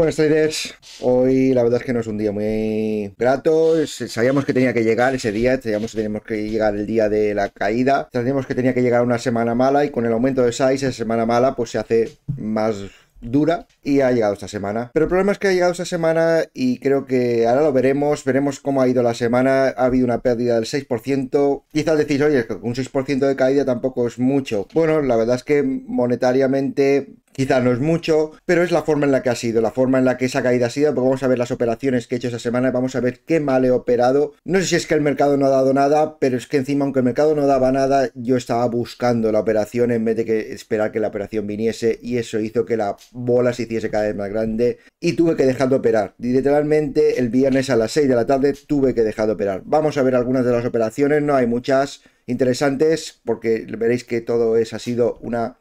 Buenas traders, hoy la verdad es que no es un día muy grato, sabíamos que tenía que llegar ese día, sabíamos que teníamos que llegar el día de la caída, sabíamos que tenía que llegar una semana mala y con el aumento de size esa semana mala pues se hace más dura y ha llegado esta semana. Pero el problema es que ha llegado esta semana y creo que ahora lo veremos, veremos cómo ha ido la semana, ha habido una pérdida del 6%, quizás decís, oye, un 6% de caída tampoco es mucho. Bueno, la verdad es que monetariamente Quizá no es mucho, pero es la forma en la que ha sido, la forma en la que esa caída ha sido, porque vamos a ver las operaciones que he hecho esta semana, vamos a ver qué mal he operado. No sé si es que el mercado no ha dado nada, pero es que encima, aunque el mercado no daba nada, yo estaba buscando la operación en vez de que esperar que la operación viniese y eso hizo que la bola se hiciese cada vez más grande y tuve que dejar de operar. literalmente el viernes a las 6 de la tarde tuve que dejar de operar. Vamos a ver algunas de las operaciones, no hay muchas interesantes porque veréis que todo eso ha sido una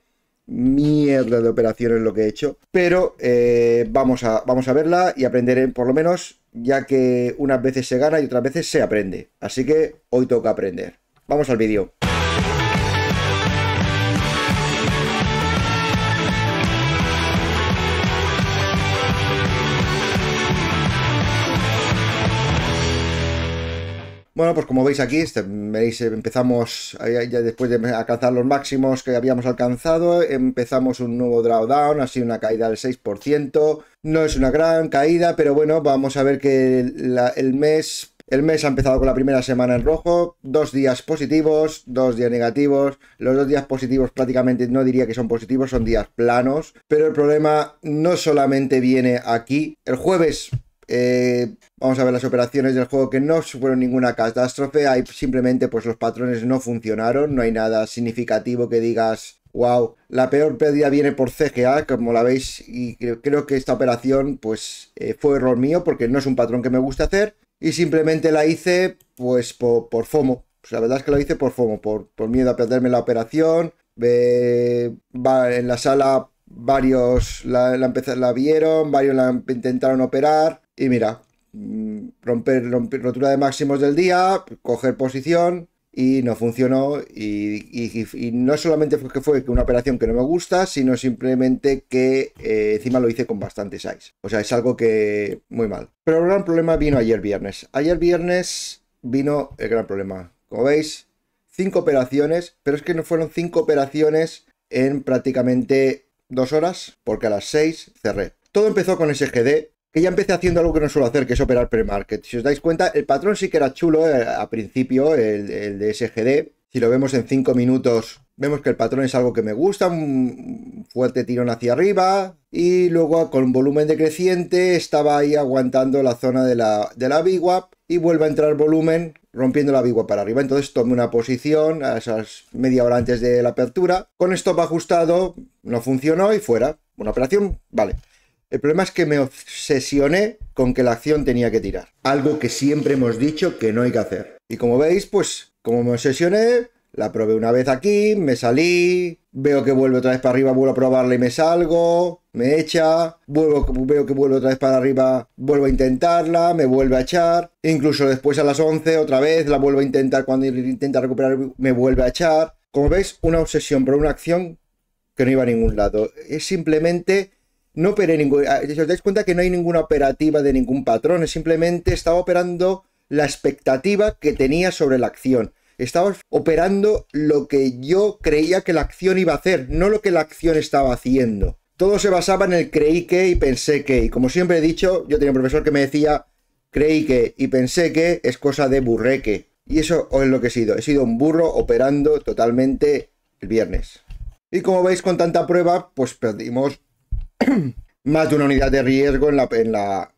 mierda de operaciones lo que he hecho. Pero eh, vamos, a, vamos a verla y aprender por lo menos, ya que unas veces se gana y otras veces se aprende. Así que hoy toca aprender. Vamos al vídeo. Bueno, pues como veis aquí, este, empezamos ya después de alcanzar los máximos que habíamos alcanzado, empezamos un nuevo drawdown, así una caída del 6%. No es una gran caída, pero bueno, vamos a ver que el mes el mes ha empezado con la primera semana en rojo, dos días positivos, dos días negativos. Los dos días positivos prácticamente no diría que son positivos, son días planos. Pero el problema no solamente viene aquí. El jueves eh, vamos a ver las operaciones del juego que no fueron ninguna catástrofe. Hay simplemente pues los patrones no funcionaron. No hay nada significativo que digas, wow, la peor pérdida viene por CGA, como la veis. Y creo, que esta operación pues eh, fue error mío porque no es un patrón que me gusta hacer. Y simplemente la hice pues por, FOMO. la verdad es que la hice por FOMO, por, miedo a perderme la operación. en la sala varios la, la, vieron, varios la intentaron operar, y mira, mm, romper, rotura de máximos del día, coger posición y no funcionó. Y, no solamente fue que fue una operación que no me gusta, sino simplemente que eh, encima lo hice con bastante size. O sea, es algo que muy mal. Pero el gran problema vino ayer viernes. Ayer viernes vino el gran problema. Como veis, cinco operaciones, pero es que no fueron cinco operaciones en prácticamente dos horas, porque a las seis cerré. Todo empezó con SGD, que ya empecé haciendo algo que no suelo hacer, que es operar premarket Si os dais cuenta, el patrón sí que era chulo al eh, a principio, el, de SGD. Si lo vemos en 5 minutos, vemos que el patrón es algo que me gusta, un fuerte tirón hacia arriba. Y luego con volumen decreciente estaba ahí aguantando la zona de la, de la y vuelve a entrar volumen rompiendo la VWAP para arriba. Entonces tomé una posición a esas media hora antes de la apertura. Con stop ajustado, no funcionó y fuera. Una operación, vale. El problema es que me obsesioné con que la acción tenía que tirar. Algo que siempre hemos dicho que no hay que hacer. Y como veis, pues como me obsesioné, la probé una vez aquí, me salí, veo que vuelve otra vez para arriba, vuelvo a probarla y me salgo, me echa, vuelvo, veo que vuelve otra vez para arriba, vuelvo a intentarla, me vuelve a echar, incluso después a las 11 otra vez la vuelvo a intentar, cuando intenta recuperar me vuelve a echar. Como veis, una obsesión por una acción que no iba a ningún lado. Es simplemente no operé ningún. Si ah, os dais cuenta que no hay ninguna operativa de ningún patrón, simplemente estaba operando la expectativa que tenía sobre la acción. Estaba operando lo que yo creía que la acción iba a hacer, no lo que la acción estaba haciendo. Todo se basaba en el creí que y pensé que. Y como siempre he dicho, yo tenía un profesor que me decía creí que y pensé que es cosa de burreque. Y eso es lo que he sido. He sido un burro operando totalmente el viernes. Y como veis con tanta prueba, pues perdimos más de una unidad de riesgo en la,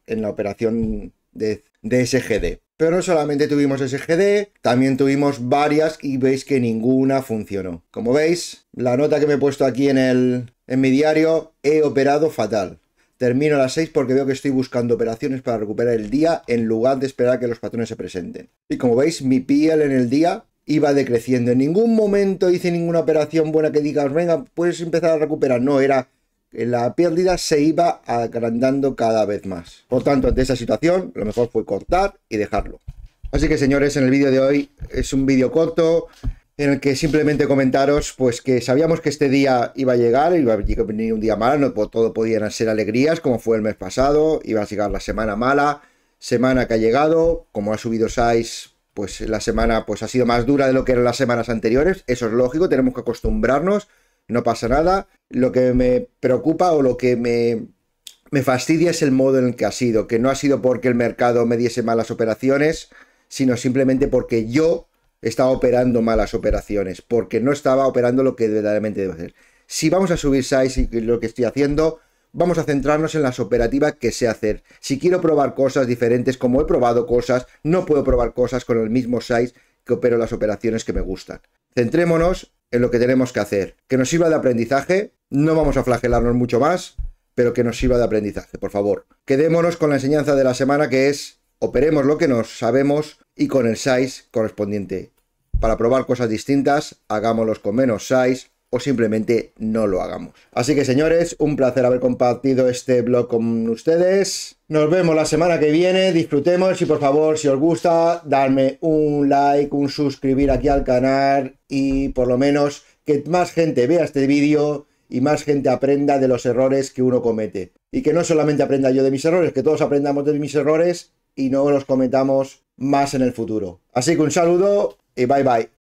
en la, operación de, SGD. Pero no solamente tuvimos SGD, también tuvimos varias y veis que ninguna funcionó. Como veis, la nota que me he puesto aquí en, el, en mi diario, he operado fatal. Termino a las 6 porque veo que estoy buscando operaciones para recuperar el día en lugar de esperar que los patrones se presenten. Y como veis, mi piel en el día iba decreciendo. En ningún momento hice ninguna operación buena que digas, venga, puedes empezar a recuperar. No, era la pérdida se iba agrandando cada vez más. Por tanto, ante esa situación, lo mejor fue cortar y dejarlo. Así que señores, en el vídeo de hoy es un vídeo corto en el que simplemente comentaros pues que sabíamos que este día iba a llegar, iba a venir un día malo, no todo podían ser alegrías como fue el mes pasado, iba a llegar la semana mala, semana que ha llegado, como ha subido SAIS pues la semana pues ha sido más dura de lo que eran las semanas anteriores, eso es lógico, tenemos que acostumbrarnos, no pasa nada. Lo que me preocupa o lo que me, me fastidia es el modo en el que ha sido, que no ha sido porque el mercado me diese malas operaciones, sino simplemente porque yo estaba operando malas operaciones, porque no estaba operando lo que verdaderamente debo hacer. Si vamos a subir size y lo que estoy haciendo, vamos a centrarnos en las operativas que sé hacer. Si quiero probar cosas diferentes, como he probado cosas, no puedo probar cosas con el mismo size que opero las operaciones que me gustan. Centrémonos en lo que tenemos que hacer. Que nos sirva de aprendizaje, no vamos a flagelarnos mucho más, pero que nos sirva de aprendizaje, por favor. Quedémonos con la enseñanza de la semana que es operemos lo que nos sabemos y con el size correspondiente. Para probar cosas distintas, hagámoslos con menos size o simplemente no lo hagamos. Así que señores, un placer haber compartido este blog con ustedes. Nos vemos la semana que viene, disfrutemos y por favor, si os gusta, darme un like, un suscribir aquí al canal y por lo menos que más gente vea este vídeo y más gente aprenda de los errores que uno comete. Y que no solamente aprenda yo de mis errores, que todos aprendamos de mis errores y no los cometamos más en el futuro. Así que un saludo y bye bye.